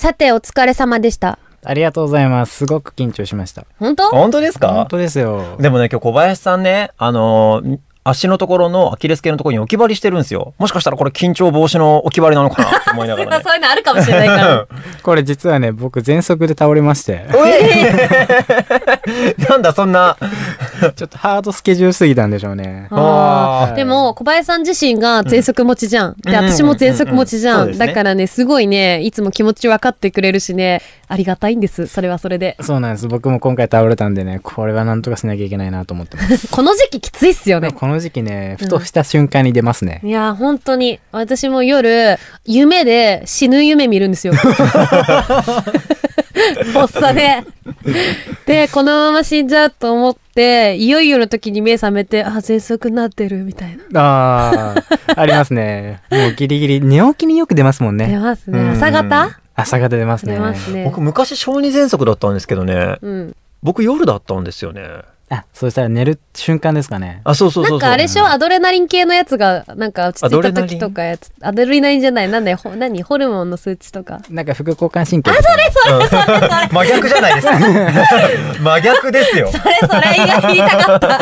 さてお疲れ様でしたありがとうございます。すごく緊張しました。本当本当ですか本当ですよ。でもね、今日小林さんね、あのー足のところのアキレス腱のところに置き針してるんですよ。もしかしたらこれ緊張防止の置き針なのかなと思いながら、ね そういうのあるかもしれないから。これ実はね、僕喘息で倒れまして。なんだそんな ちょっとハードスケジュールすぎたんでしょうね。ああ。でも、小林さん自身が喘息持ちじゃん。で、私も喘息持ちじゃん。だからね、すごいね、いつも気持ち分かってくれるしね、ありがたいんです。それはそれで。そうなんです。僕も今回倒れたんでね、これはなんとかしなきゃいけないなと思ってます。この時期きついっすよね。この時期ね、ふとした瞬間に出ますね。うん、いや、本当に。私も夜、夢で死ぬ夢見るんですよ。発作で。で、このまま死んじゃうと思って、いよいよの時に目覚めて、あ、喘息になってるみたいな。ああ、ありますね。もうギリギリ、寝起きによく出ますもんね。出ますね。うん、朝方朝方出ますね。出ますね。僕昔小児喘息だったんですけどね。うん、僕夜だったんですよね。あ、そしたら寝る瞬間ですかね。あ、そうそうそうそう。なんかあれでしょ、うアドレナリン系のやつが、なんか落ち着いた時とかやつ、アドレナリンじゃない、なんだよ、ほ何、ホルモンの数値とか。なんか副交感神経。あ、それそれそれそれ。真逆じゃないですか。真逆ですよ。それそれが言いたかった。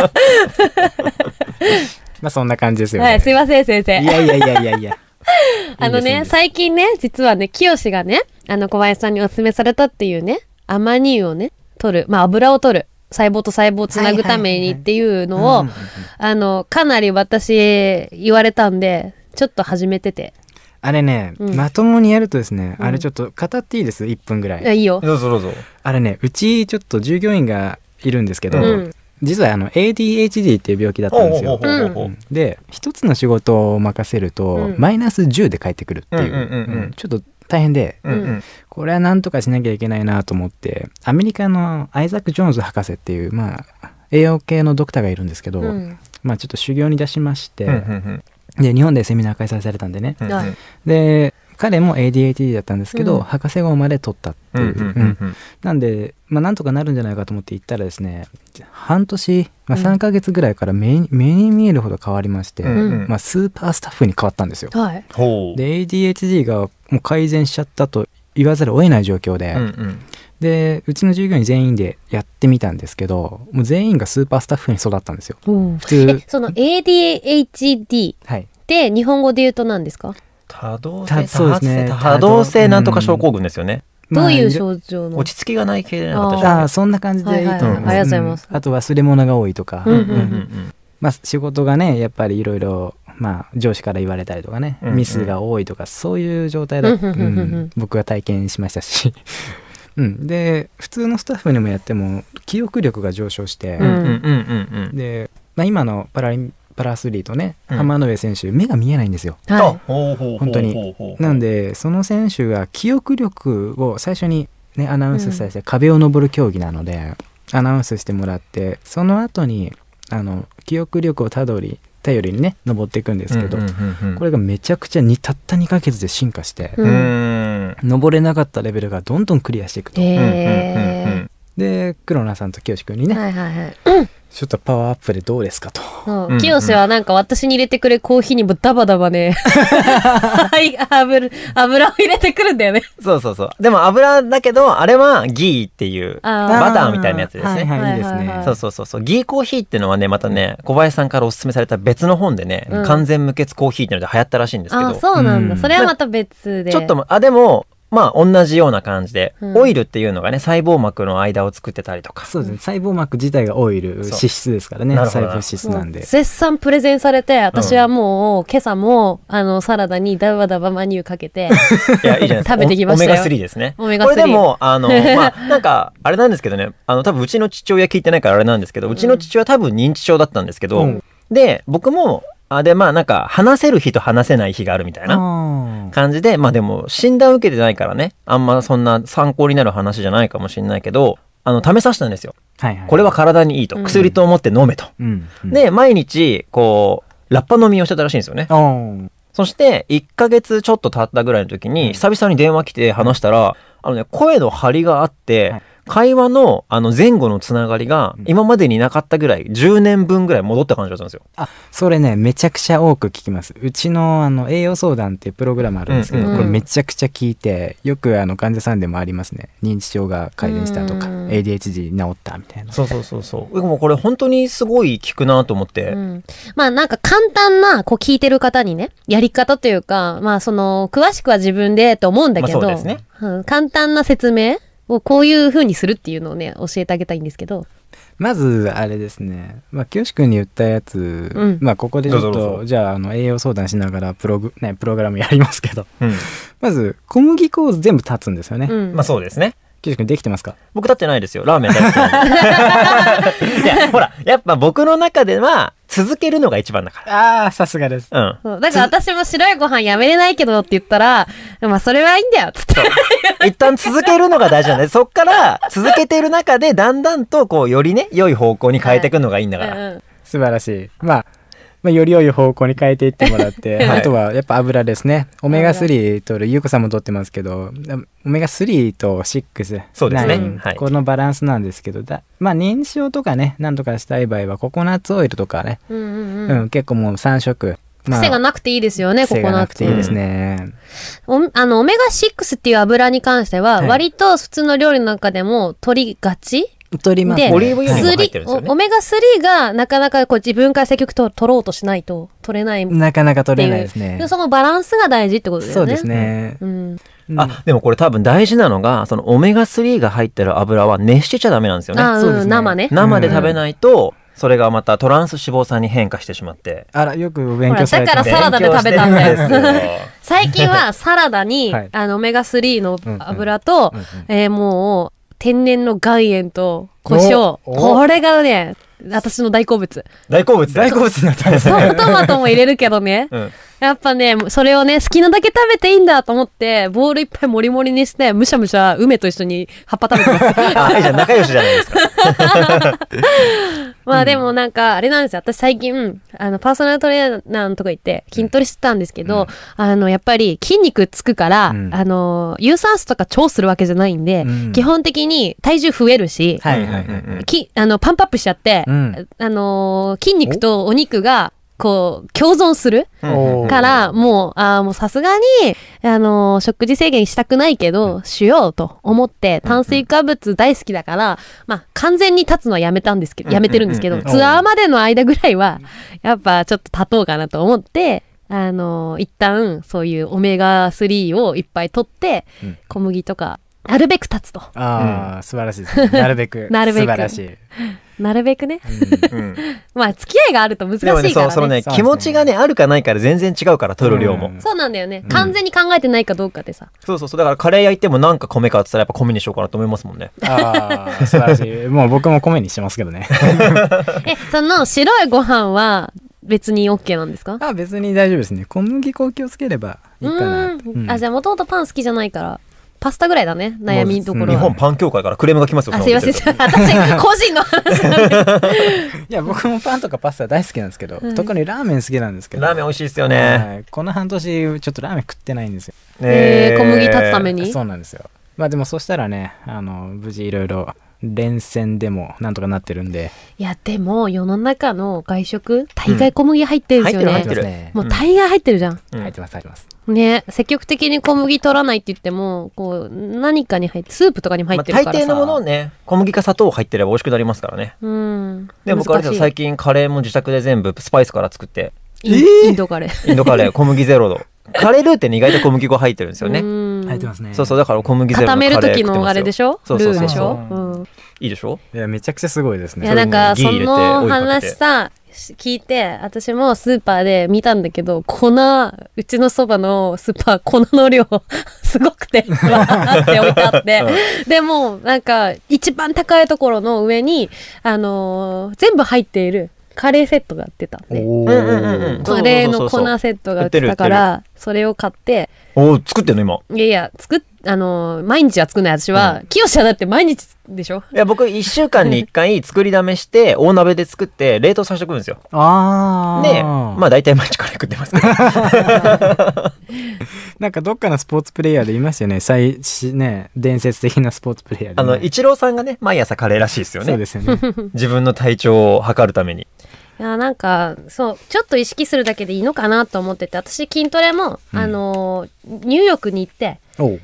まあそんな感じですよね。はい、すいません先生。いやいやいやいやいや。あのね、最近ね、実はね、清がね、あの小林さんにおすすめされたっていうね、アマニ油をね、取る、まあ油を取る。細胞と細胞をつなぐためにっていうのを、あの、かなり私言われたんで、ちょっと始めてて。あれね、うん、まともにやるとですね、うん、あれちょっと語っていいです1分ぐらいいいよどうぞどうぞあれねうちちょっと従業員がいるんですけど、うん、実はあの ADHD っていう病気だったんですよで一つの仕事を任せると、マイナス10で帰ってくるっていう、ちょっと大変で、うんうん、これはなんとかしなきゃいけないなと思ってアメリカのアイザック・ジョーンズ博士っていう、まあ、栄養系のドクターがいるんですけど、うん、まあ、ちょっと修行に出しまして、うんうんうん、で日本でセミナー開催されたんでね、うんうん、で彼も ADHD だったんですけど、うん、博士号まで取ったっていう,、うんうんうんうん、なんで、まあ、なんとかなるんじゃないかと思って行ったらですね半年、まあ、3か月ぐらいから目に,、に見えるほど変わりまして、うん、まあ、スーパースタッフに変わったんですよ、はい、で ADHD がもう改善しちゃったと言わざるを得ない状況で、うんうん、でうちの従業員全員でやってみたんですけどもう全員がスーパースタッフに育ったんですよ。普通その ADHD って日本語で言うと何ですか、はい、多動性多ね、多動性なんとか症候群ですよね。どういう症状の落ち着きがない系ああそんな感じでいいと思います。あと忘れ物が多いとか。まあ仕事がねやっぱりいろいろまあ、上司から言われたりとかね、うんうん、ミスが多いとかそういう状態だ、うん、僕は体験しましたし、うん、で普通のスタッフにもやっても記憶力が上昇して、で、まあ、今のパラリンパラアスリートね、浜辺選手目が見えないんですよ、はい、本当になんでその選手が記憶力を最初に、ね、アナウンスさせて、壁を登る競技なのでアナウンスしてもらってその後にあの記憶力をたどり頼りにね登っていくんですけど、これがめちゃくちゃにたった2ヶ月で進化して、登れなかったレベルがどんどんクリアしていくと。で黒菜さんと清志君にね、はいはいはいちょっとパワーアップでどうですかと。うん。清はなんか私に入れてくれコーヒーにもダバダバね、はい、油、油を入れてくるんだよね。そうそうそう。でも油だけど、あれはギーっていう、バターみたいなやつですね。はいはい、いいですね。そうそうそうそう。ギーコーヒーっていうのはね、またね、小林さんからおすすめされた別の本でね、うん、完全無欠コーヒーっていうので流行ったらしいんですけど。そうなんだ。それはまた別で。ちょっと、あ、でも、まあ同じような感じで、うん、オイルっていうのがね細胞膜の間を作ってたりとかそうですね細胞膜自体がオイル脂質ですからね細胞脂質なんで絶賛プレゼンされて私はもう、うん、今朝もあのサラダにダバダバマニューかけて いやいいじゃない食べてきましたオメガ3ですねオメガ3これでもあの まあなんかあれなんですけどねあの多分うちの父親聞いてないからあれなんですけどうちの父親多分認知症だったんですけど、うん、で僕もあでまあなんか話せる日と話せない日があるみたいな感じでまあでも診断受けてないからねあんまそんな参考になる話じゃないかもしれないけどあの試させたんですよ、はいはい、これは体にいいと、うん、薬と思って飲めと、うんうん、で毎日こうラッパ飲みをしてたらしいんですよねそして1ヶ月ちょっと経ったぐらいの時に久々に電話来て話したらあのね声の張りがあって、はい会話のあの前後のつながりが今までになかったぐらい10年分ぐらい戻った感じだったんですよ。あそれねめちゃくちゃ多く聞きます。うちのあの栄養相談っていうプログラムあるんですけど、うんうん、これめちゃくちゃ聞いてよくあの患者さんでもありますね認知症が改善したとか ADHD 治ったみたいな。そうそうそうそうでもこれ本当にすごい聞くなと思って、うん、まあなんか簡単なこう聞いてる方にねやり方というかまあその詳しくは自分でと思うんだけど、まあねうん、簡単な説明をこういうふうにするっていうのをね教えてあげたいんですけどまずあれですねまあ清君に言ったやつ、うん、まあここでちょっとじゃああの栄養相談しながらプログ、ね、プログラムやりますけど、うん、まず小麦粉を全部立つんですよね、うん、まあそうですねキュ君できてますか僕立ってないですよラーメン いやほらやっぱ僕の中では続けるのが一番だから。ああ、さすがです。うん。だから私も白いご飯やめれないけどって言ったら、まあそれはいいんだよ、つって。一旦続けるのが大事なんで、そっから続けている中でだんだんとこうよりね、良い方向に変えていくのがいいんだから。はいうん、素晴らしい。まあまあ、より良い方向に変えていってもらって、あとはやっぱ油ですねオメガ3取る優子さんも取ってますけどオメガ3と6そうですね、はい、このバランスなんですけどだまあ認証とかねなんとかしたい場合はココナッツオイルとかね、うん、うんうん、結構もう3色まあ、癖がなくていいですよね、ココナッツ。いいですね。あの、オメガ6っていう油に関しては、割と普通の料理の中でも取りがち取ります、ね、オリーブ油にですよ、オメガ3がなかなかこう自分から積極と取ろうとしないと取れないなかなか取れないですねそのバランスが大事ってことですねそうですね、うん、うん、あでもこれ多分大事なのがそのオメガ3が入ってる油は熱してちゃダメなんですよね。あうん、ね生ね生で食べないと、それがまたトランス脂肪酸に変化してしまって。あら、よく勉強されてだからサラダで食べたんです最近はサラダに、はい、あの、オメガ3の油と、うんうん、えー、もう、天然の岩塩と胡椒。これがね、私の大好物。大好物大好物だったんですね。トマトも入れるけどね。うんやっぱね、それをね、好きなだけ食べていいんだと思って、ボールいっぱいもりもりにして、むしゃむしゃ梅と一緒に葉っぱ食べてます。あ、いいじゃん、仲良しじゃないですか。まあでもなんか、あれなんですよ。私最近、あの、パーソナルトレーナーのとこ行って筋トレしてたんですけど、うん、あの、やっぱり筋肉つくから、うん、あの、有酸素とか超するわけじゃないんで、うん、基本的に体重増えるし、あの、パンプアップしちゃって、あの、筋肉とお肉がこう、共存するから、もう、ああ、もうさすがに、あのー、食事制限したくないけど、しようと思って、炭水化物大好きだから、まあ、完全に立つのはやめたんですけど、やめてるんですけど、ツアーまでの間ぐらいは、やっぱちょっと立とうかなと思って、あのー、一旦、そういうオメガ3をいっぱい取って、小麦とか、なるべく立つと。ああ、うん、素晴らしいですね。なるべく。なるべく。素晴らしい。なるべくね、うん、まあ付き合いがあると難しいからね、ね、そうそのね気持ちがねあるかないから全然違うから取る量も、うん、そうなんだよね、完全に考えてないかどうかでさそうそうそうだからカレー焼いてもなんか米かっつったらやっぱ米にしようかなと思いますもんね ああ素晴らしいもう僕も米にしてますけどね えその白いご飯は別に OK なんですかあ別に大丈夫ですね小麦粉を気をつければいいかなあじゃあもともとパン好きじゃないからパスタぐらいだね悩みどころ日本パン協会からクレームがきますよあすいません 私個人の話なんでいや僕もパンとかパスタ大好きなんですけど、はい、特にラーメン好きなんですけどラーメン美味しいですよね、この半年ちょっとラーメン食ってないんですよえー、えー、小麦立つためにそうなんですよまあでもそしたらねあの無事いろいろ連戦でもなんとかなってるんでいやでも世の中の外食大概小麦入ってるんですよね、うん、入ってる入ってるもう大概入ってるじゃん、うん、入ってます入ってますね、積極的に小麦取らないって言っても、こう、何かに入って、スープとかにも入ってるからさ、まあ、大抵のものね、小麦か砂糖入ってれば美味しくなりますからね。うん。で、僕あれ最近カレーも自宅で全部スパイスから作って。えー、インドカレー。インドカレー、小麦ゼロの。カレールーって意外と小麦粉入ってるんですよね。入ってますね。そうそう、だから小麦ゼロの固める時のあれでしょそうそうそう。いいでしょいや、めちゃくちゃすごいですね。いや、なんか、その話さ、聞いて、私もスーパーで見たんだけど、粉、うちのそばのスーパー、粉の量すごくて、わって置いてあって。でも、なんか、一番高いところの上に、あのー、全部入っているカレーセットが出たんで、カレーの粉セットが売ってたからそれを買ってお作ってんの今いやいや作っあの、毎日は作んない私は、うん、清さんだって毎日でしょいや、僕、1週間に1回作りだめして、大鍋で作って、冷凍させてくるんですよ。ああ。で、まあ大体毎日から食ってます なんかどっかのスポーツプレイヤーでいましたよね。最、ね、伝説的なスポーツプレイヤーで、ね、あの、イチローさんがね、毎朝カレーらしいですよね。そうですよね。自分の体調を測るために。いやなんかそうちょっと意識するだけでいいのかなと思ってて私筋トレも、うん、あのニューヨークに行って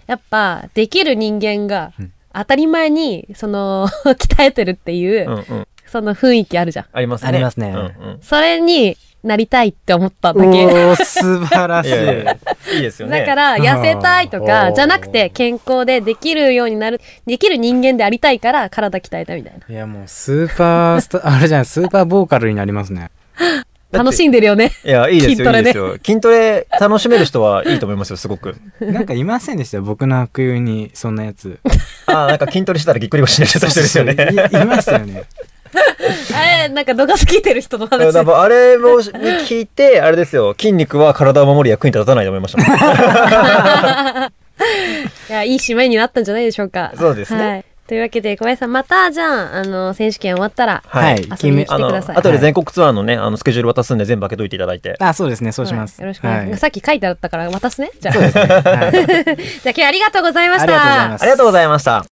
やっぱできる人間が当たり前にその 鍛えてるっていう、うんうん、その雰囲気あるじゃん。ありますね。ありますね。うんうん、それになりたいって思っただけ。素晴らしい。いいですよね。だから、痩せたいとか、じゃなくて、健康でできるようになる、できる人間でありたいから、体鍛えたみたいな。いや、もう、スーパース あれじゃない、スーパーボーカルになりますね。楽しんでるよね。いや、いいですよ、筋トレ、ね、いいですよ。筋トレ楽しめる人はいいと思いますよ、すごく。なんかいませんでした僕の悪友に、そんなやつ。ああ、なんか筋トレしたらぎっくり腰になっちゃった人ですよね。いましたよね。あれ、なんか動画聞いてる人の話。あれも聞いて、あれですよ、筋肉は体を守る役に立たないと思いました。いや、いい締めになったんじゃないでしょうか。そうですね。はいというわけで、小林さん、また、じゃあ、あの、選手権終わったら、はい、遊びに来てください。あとで全国ツアーのね、あの、スケジュール渡すんで、全部開けといていただいて。あ、そうですね、そうします。よろしくお願いします。さっき書いてあったから、渡すね。じゃあ。じゃあ、今日ありがとうございました。ありがとうございました。